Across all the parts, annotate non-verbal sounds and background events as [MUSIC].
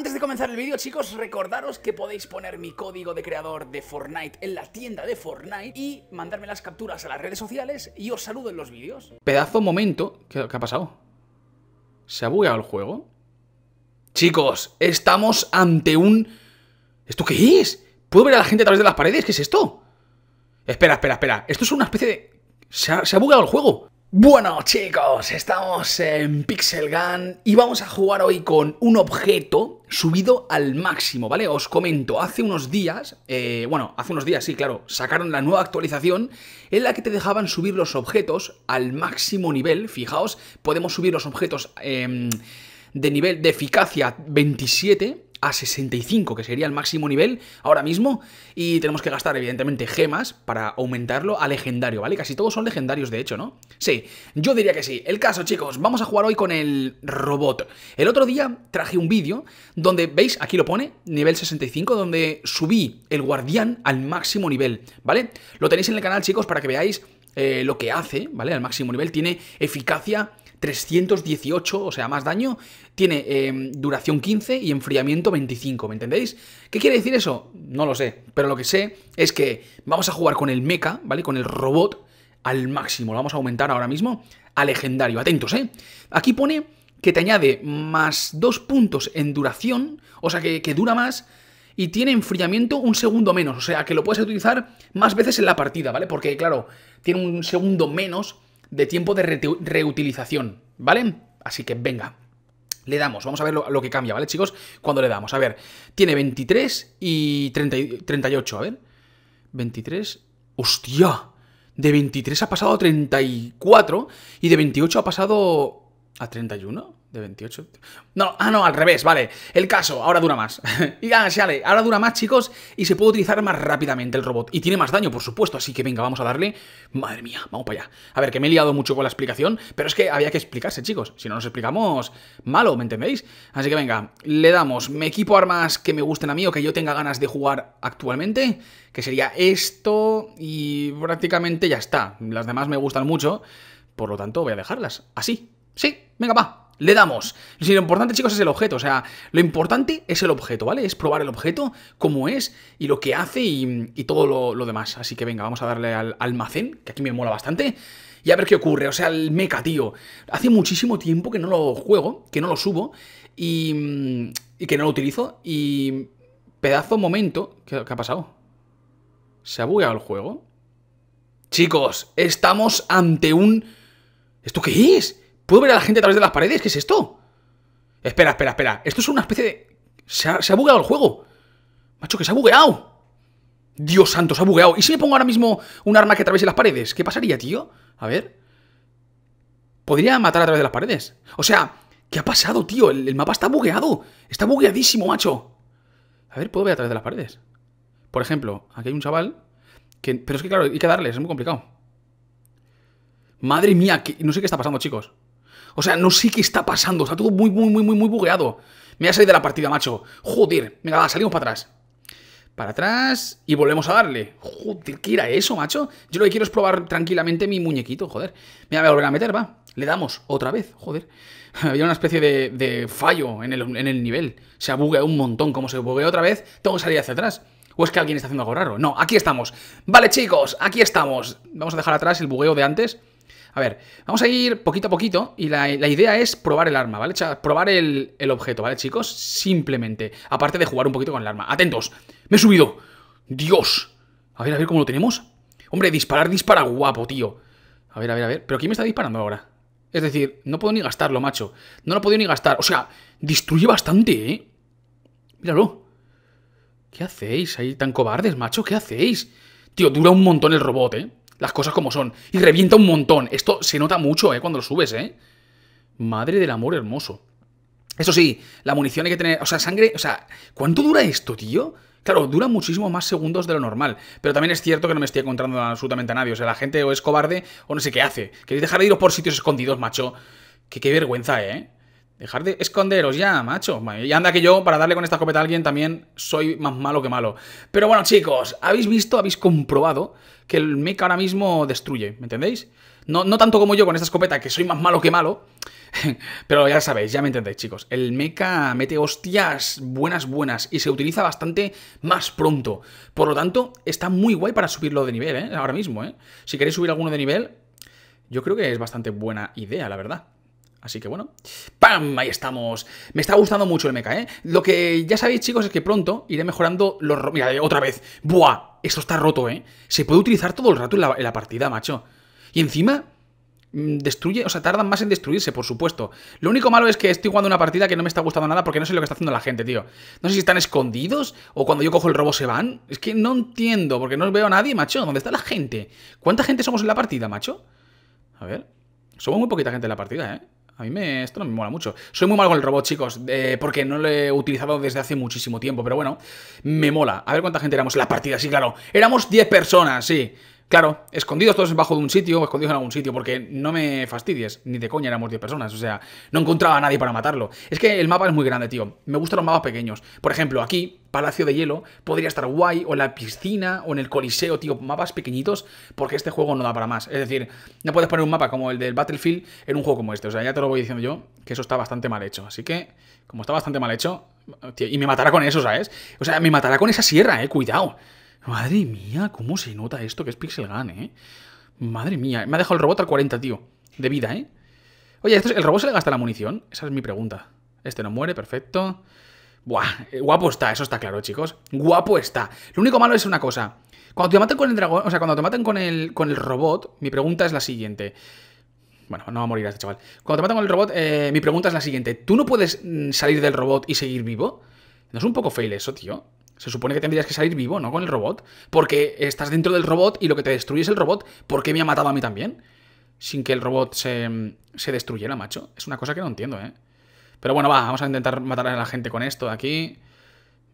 Antes de comenzar el vídeo, chicos, recordaros que podéis poner mi código de creador de Fortnite en la tienda de Fortnite y mandarme las capturas a las redes sociales y os saludo en los vídeos. Pedazo momento. ¿Qué, ha pasado? ¿Se ha bugueado el juego? Chicos, estamos ante un... ¿Esto qué es? ¿Puedo ver a la gente a través de las paredes? ¿Qué es esto? Espera, espera, espera. Esto es una especie de... Se ha, se ha bugueado el juego. Bueno chicos, estamos en Pixel Gun y vamos a jugar hoy con un objeto subido al máximo, ¿vale? Os comento, hace unos días, eh, bueno, hace unos días sí, claro, sacaron la nueva actualización en la que te dejaban subir los objetos al máximo nivel, fijaos, podemos subir los objetos em, de nivel de eficacia 27 a 65, que sería el máximo nivel ahora mismo. Y tenemos que gastar, evidentemente, gemas para aumentarlo a legendario, ¿vale? Casi todos son legendarios, de hecho, ¿no? Sí, yo diría que sí. El caso, chicos, vamos a jugar hoy con el robot. El otro día traje un vídeo donde, ¿veis? Aquí lo pone, nivel 65, donde subí el guardián al máximo nivel, ¿vale? Lo tenéis en el canal, chicos, para que veáis eh, lo que hace, ¿vale? Al máximo nivel. Tiene eficacia 318, o sea, más daño, tiene em, duración 15 y enfriamiento 25, ¿me entendéis? ¿Qué quiere decir eso? No lo sé, pero lo que sé es que vamos a jugar con el mecha, ¿vale? Con el robot al máximo, lo vamos a aumentar ahora mismo a legendario, atentos, ¿eh? Aquí pone que te añade más 2 puntos en duración, o sea, que dura más, y tiene enfriamiento un segundo menos, o sea que lo puedes utilizar más veces en la partida, ¿vale? Porque claro, tiene un segundo menos de tiempo de reutilización, ¿vale? Así que venga, le damos, vamos a ver lo, lo, que cambia, ¿vale, chicos? Cuando le damos, a ver, tiene 23 y 38, a ver. 23, hostia, de 23 ha pasado a 34 y de 28 ha pasado a 31. ¿De 28? No, ah, no, al revés, vale. El caso, ahora dura más. [LAUGHS] y ah, se ale ahora dura más, chicos, y se puede utilizar más rápidamente el robot. Y tiene más daño, por supuesto, así que venga, vamos a darle... Madre mía, vamos para allá. A ver, que me he liado mucho con la explicación, pero es que había que explicarse, chicos. Si no nos explicamos, malo, ¿me entendéis? Así que venga, le damos, me equipo armas que me gusten a mí o que yo tenga ganas de jugar actualmente, que sería esto, y prácticamente ya está. Las demás me gustan mucho, por lo tanto voy a dejarlas así. Sí, venga, va, le damos. lo importante, chicos, es el objeto. O sea, lo importante es el objeto, ¿vale? Es probar el objeto, cómo es y lo que hace y, todo lo, demás. Así que venga, vamos a darle al almacén, que aquí me mola bastante. Y a ver qué ocurre. O sea, el meca, tío. Hace muchísimo tiempo que no lo juego, que no lo subo y, y que no lo utilizo. Y pedazo momento. ¿Qué, ha pasado? ¿Se ha bugueado el juego? Chicos, estamos ante un... ¿Esto qué es? ¿Puedo ver a la gente a través de las paredes? ¿Qué es esto? Espera, espera, espera. Esto es una especie de... Se ha, bugueado el juego. Macho, que se ha bugueado. Dios santo, se ha bugueado. ¿Y si me pongo ahora mismo un arma que atraviese las paredes? ¿Qué pasaría, tío? A ver. Podría matar a través de las paredes. O sea, ¿qué ha pasado, tío? El, mapa está bugueado. Está bugueadísimo, macho. A ver, puedo ver a través de las paredes. Por ejemplo, aquí hay un chaval que... Pero es que, claro, hay que darles es muy complicado. Madre mía, que... no sé qué está pasando, chicos. O sea, no sé qué está pasando. Está todo muy, muy, muy, muy, muy bugueado. Me voy a salir de la partida, macho. Joder. Venga, va, salimos para atrás. Para atrás y volvemos a darle. Joder, ¿qué era eso, macho? Yo lo que quiero es probar tranquilamente mi muñequito, joder. me voy a volver a meter, va. Le damos otra vez, joder. [LAUGHS] Había una especie de, fallo en el, nivel. Se ha bugueado un montón. Como se buguea otra vez, tengo que salir hacia atrás. ¿O es que alguien está haciendo algo raro? No, aquí estamos. Vale, chicos, aquí estamos. Vamos a dejar atrás el bugueo de antes. A ver, vamos a ir poquito a poquito y la, idea es probar el arma, ¿vale? probar el, el objeto, ¿vale, chicos? Simplemente, aparte de jugar un poquito con el arma. Atentos, me he subido. Dios. A ver, a ver cómo lo tenemos. Hombre, disparar dispara guapo, tío. A ver, a ver, a ver. ¿Pero quién me está disparando ahora? Es decir, no puedo ni gastarlo, macho. No lo puedo ni gastar. O sea, destruye bastante, ¿eh? Míralo. ¿Qué hacéis ahí tan cobardes, macho? ¿Qué hacéis? Tío, dura un montón el robot, ¿eh? Las cosas como son. Y revienta un montón. Esto se nota mucho, ¿eh? Cuando lo subes, ¿eh? Madre del amor hermoso. Eso sí, la munición hay que tener... O sea, sangre... O sea, ¿cuánto dura esto, tío? Claro, dura muchísimo más segundos de lo normal, pero también es cierto que no me estoy encontrando absolutamente a nadie. O sea, la gente o es cobarde o no sé qué hace. Queréis dejar de iros por sitios escondidos, macho. Que qué vergüenza, ¿eh? Dejar de esconderos ya, macho. Y anda que yo, para darle con esta escopeta a alguien, también soy más malo que malo. Pero bueno, chicos, habéis visto, habéis comprobado que el meca ahora mismo destruye, ¿me entendéis? No, no, tanto como yo con esta escopeta, que soy más malo que malo. [LAUGHS] Pero ya sabéis, ya me entendéis, chicos. El mecha mete hostias buenas, buenas. Y se utiliza bastante más pronto. Por lo tanto, está muy guay para subirlo de nivel, ¿eh? Ahora mismo, ¿eh? Si queréis subir alguno de nivel, yo creo que es bastante buena idea, la verdad. Así que bueno, ¡pam! Ahí estamos. Me está gustando mucho el mecha, ¿eh? Lo que ya sabéis, chicos, es que pronto iré mejorando los... Mira, otra vez. ¡Buah! Esto está roto, ¿eh? Se puede utilizar todo el rato en la, partida, macho. Y encima... Mm, destruye, o sea, tardan más en destruirse, por supuesto. Lo único malo es que estoy jugando una partida que no me está gustando nada porque no sé lo que está haciendo la gente, tío. No sé si están escondidos o cuando yo cojo el robo se van. Es que no entiendo, porque no veo a nadie, macho. ¿Dónde está la gente? ¿Cuánta gente somos en la partida, macho? A ver. Somos muy poquita gente en la partida, ¿eh? A mí me, esto no me mola mucho. Soy muy malo con el robot, chicos, eh, porque no lo he utilizado desde hace muchísimo tiempo, pero bueno, me mola. A ver cuánta gente éramos en la partida, sí, claro. Éramos 10 personas, sí. Claro, escondidos todos debajo de un sitio, escondidos en algún sitio, porque no me fastidies, ni de coña éramos 10 personas, o sea, no encontraba a nadie para matarlo. Es que el mapa es muy grande, tío. Me gustan los mapas pequeños. Por ejemplo, aquí, Palacio de Hielo, podría estar guay, o en la piscina, o en el Coliseo, tío, mapas pequeñitos, porque este juego no da para más. Es decir, no puedes poner un mapa como el del Battlefield en un juego como este, o sea, ya te lo voy diciendo yo, que eso está bastante mal hecho. Así que, como está bastante mal hecho, tío, y me matará con eso, ¿sabes? O sea, me matará con esa sierra, eh, cuidado. Madre mía, cómo se nota esto que es Pixel Gun, ¿eh? Madre mía, me ha dejado el robot al 40, tío. De vida, ¿eh? Oye, ¿el robot se le gasta la munición? Esa es mi pregunta. Este no muere, perfecto. Buah, eh, guapo está, eso está claro, chicos. Guapo está. Lo único malo es una cosa. Cuando te matan con el dragón, o sea, cuando te maten con el, con el robot, mi pregunta es la siguiente. Bueno, no va a morir este chaval. Cuando te matan con el robot, eh, mi pregunta es la siguiente. ¿Tú no puedes mm, salir del robot y seguir vivo? ¿No es un poco fail eso, tío? Se supone que tendrías que salir vivo, ¿no? Con el robot. Porque estás dentro del robot y lo que te destruye es el robot. ¿Por qué me ha matado a mí también? Sin que el robot se, se destruyera, macho. Es una cosa que no entiendo, ¿eh? Pero bueno, va, vamos a intentar matar a la gente con esto aquí.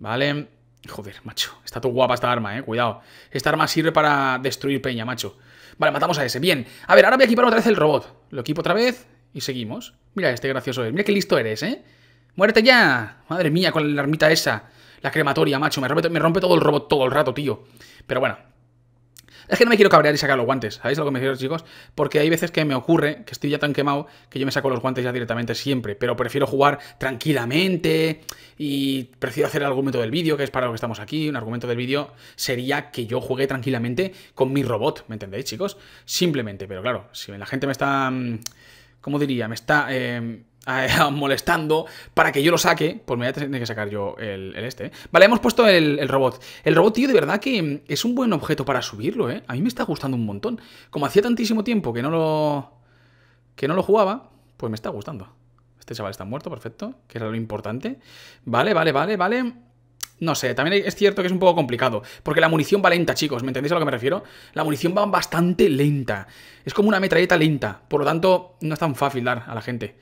Vale. Joder, macho. Está todo guapa esta arma, eh. Cuidado. Esta arma sirve para destruir peña, macho. Vale, matamos a ese. Bien. A ver, ahora voy a equipar otra vez el robot. Lo equipo otra vez y seguimos. Mira este gracioso Mira qué listo eres, eh. Muérete ya. Madre mía, con la armita esa. La crematoria, macho. Me rompe, todo el robot todo el rato, tío. Pero bueno, es que no me quiero cabrear y sacar los guantes, ¿sabéis lo que me quiero, chicos? Porque hay veces que me ocurre que estoy ya tan quemado que yo me saco los guantes ya directamente siempre, pero prefiero jugar tranquilamente y prefiero hacer el argumento del vídeo, que es para lo que estamos aquí. Un argumento del vídeo sería que yo juegue tranquilamente con mi robot, ¿me entendéis, chicos? Simplemente, pero claro, si la gente me está... Mm, ¿Cómo diría? Me está... Em, [LAUGHS] molestando para que yo lo saque, pues me voy a tener que sacar yo el, este. ¿eh? Vale, hemos puesto el, el, robot. El robot, tío, de verdad que mm, es un buen objeto para subirlo, ¿eh? A mí me está gustando un montón. Como hacía tantísimo tiempo que no lo... que no lo jugaba, pues me está gustando. Este chaval está muerto, perfecto, que era lo importante. Vale, vale, vale, vale... No sé, también es cierto que es un poco complicado, porque la munición va lenta, chicos, ¿me entendéis a lo que me refiero? La munición va bastante lenta, es como una metralleta lenta, por lo tanto no es tan fácil dar a la gente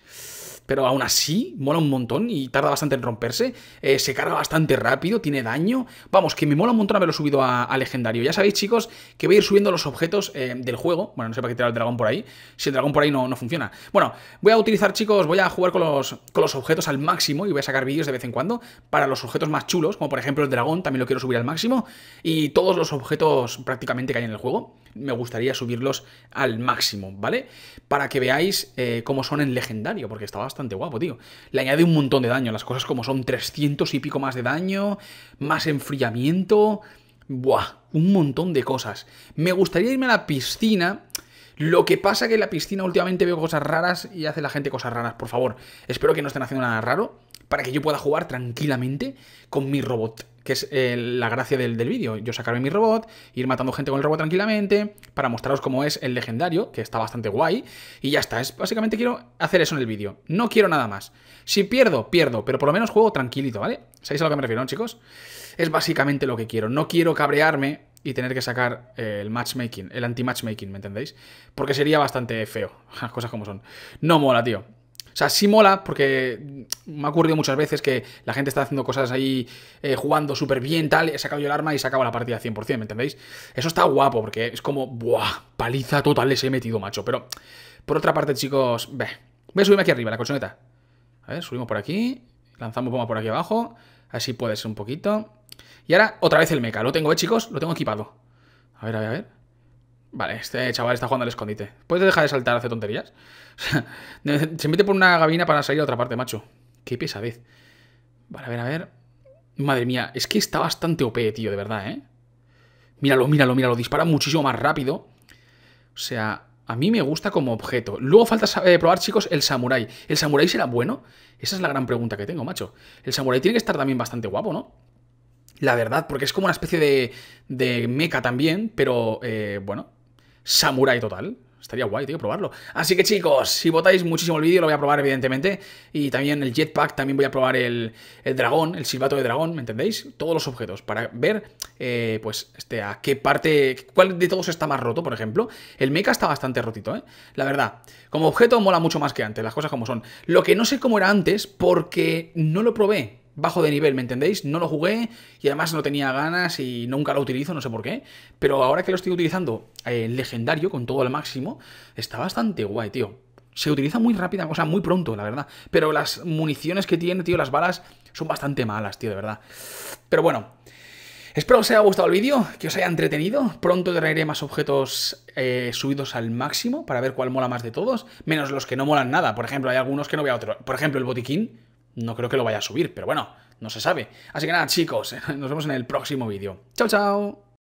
pero aún así mola un montón y tarda bastante en romperse. Eh, se carga bastante rápido, tiene daño. Vamos, que me mola un montón haberlo subido a, legendario. Ya sabéis, chicos, que voy a ir subiendo los objetos eh, del juego. Bueno, no sé para qué tirar el dragón por ahí. Si el dragón por ahí no, no funciona. Bueno, voy a utilizar, chicos, voy a jugar con los, los objetos al máximo y voy a sacar vídeos de vez en cuando para los objetos más chulos, como por ejemplo el dragón, también lo quiero subir al máximo. Y todos los objetos prácticamente que hay en el juego, me gustaría subirlos al máximo, ¿vale? Para que veáis eh, cómo son en legendario, porque está bastante bastante guapo, tío. Le añade un montón de daño, las cosas como son 300 y pico más de daño, más enfriamiento, buah, un montón de cosas. Me gustaría irme a la piscina, lo que pasa que en la piscina últimamente veo cosas raras y hace la gente cosas raras, por favor. Espero que no estén haciendo nada raro para que yo pueda jugar tranquilamente con mi robot que es eh, la gracia del, vídeo. Yo sacarme mi robot, ir matando gente con el robot tranquilamente, para mostraros cómo es el legendario, que está bastante guay, y ya está. Es, básicamente quiero hacer eso en el vídeo. No quiero nada más. Si pierdo, pierdo, pero por lo menos juego tranquilito, ¿vale? ¿Sabéis a lo que me refiero, chicos? Es básicamente lo que quiero. No quiero cabrearme y tener que sacar eh, el matchmaking, el anti-matchmaking, ¿me entendéis? Porque sería bastante feo, las [LAUGHS] cosas como son. No mola, tío. O sea, sí mola porque me ha ocurrido muchas veces que la gente está haciendo cosas ahí eh, jugando súper bien, tal, he sacado yo el arma y se acaba la partida 100%, ¿me entendéis? Eso está guapo porque es como, ¡buah! Paliza total les he metido, macho. Pero, por otra parte, chicos, ve. Voy a subirme aquí arriba, la colchoneta. A ver, subimos por aquí. Lanzamos bomba por aquí abajo. Así puede ser un poquito. Y ahora, otra vez el mecha. Lo tengo, ¿eh, chicos? Lo tengo equipado. A ver, a ver, a ver. Vale, este chaval está jugando al escondite. ¿Puedes dejar de saltar hace tonterías? [LAUGHS] Se mete por una gabina para salir a otra parte, macho. Qué pesadez. Vale, a ver, a ver. Madre mía, es que está bastante OP, tío, de verdad, ¿eh? Míralo, míralo, míralo. Dispara muchísimo más rápido. O sea, a mí me gusta como objeto. Luego falta eh, probar, chicos, el samurái. ¿El samurái será bueno? Esa es la gran pregunta que tengo, macho. El samurái tiene que estar también bastante guapo, ¿no? La verdad, porque es como una especie de, de meca también, pero eh, bueno, Samurai Total. Estaría guay, tío, probarlo. Así que chicos, si votáis muchísimo el vídeo, lo voy a probar, evidentemente. Y también el jetpack, también voy a probar el, dragón, el silbato de dragón, ¿me entendéis? Todos los objetos, para ver, eh, pues, este, a qué parte, cuál de todos está más roto, por ejemplo. El mecha está bastante rotito, ¿eh? La verdad, como objeto mola mucho más que antes, las cosas como son. Lo que no sé cómo era antes, porque no lo probé, bajo de nivel, ¿me entendéis? No lo jugué y además no tenía ganas y nunca lo utilizo, no sé por qué. Pero ahora que lo estoy utilizando El eh, legendario, con todo al máximo, está bastante guay, tío. Se utiliza muy rápida, o sea, muy pronto, la verdad. Pero las municiones que tiene, tío, las balas son bastante malas, tío, de verdad. Pero bueno, Espero que os haya gustado el vídeo, que os haya entretenido. Pronto traeré más objetos eh, subidos al máximo para ver cuál mola más de todos, menos los que no molan nada. Por ejemplo, hay algunos que no veo a otro. Por ejemplo, el botiquín. No creo que lo vaya a subir, pero bueno, no se sabe. Así que nada, chicos, [LAUGHS] nos vemos en el próximo vídeo. Chao, chao.